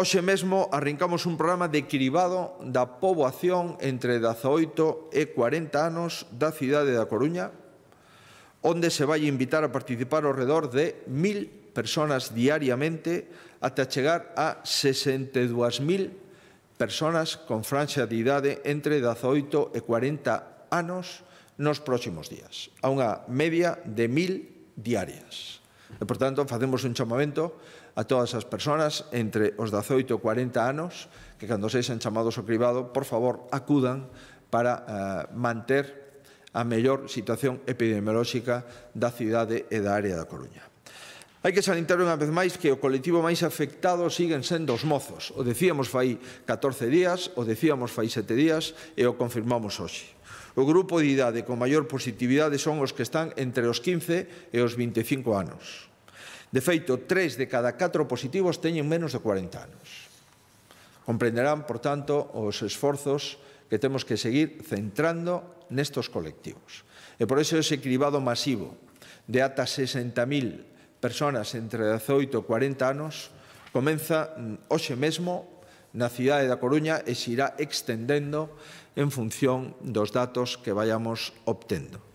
Hoxe mesmo arrincamos un programa de cribado da poboación entre 18 e 40 anos da cidade da Coruña, onde se vai invitar a participar ao redor de 1.000 personas diariamente ata chegar a 62.000 personas con franxa de idade entre 18 e 40 anos nos próximos días, a unha media de 1.000 diarias. E, por tanto, facemos un chamamento a todas as persoas entre os 18 e 40 anos que, cando sexan chamados ao cribado, por favor, acudan para eh, manter a mellor situación epidemiolóxica da cidade e da área da Coruña. Hai que salientar unha vez máis que o colectivo máis afectado siguen sendo os mozos. O decíamos fai 14 días, o decíamos fai 7 días e o confirmamos hoxe. O grupo de idade con maior positividade son os que están entre os 15 e os 25 anos. De feito, tres de cada catro positivos teñen menos de 40 anos. Comprenderán, por tanto, os esforzos que temos que seguir centrando nestos colectivos. E por iso ese cribado masivo de ata 60.000 personas entre 18 e 40 anos comeza mm, hoxe mesmo na cidade da Coruña e se irá extendendo en función dos datos que vayamos obtendo.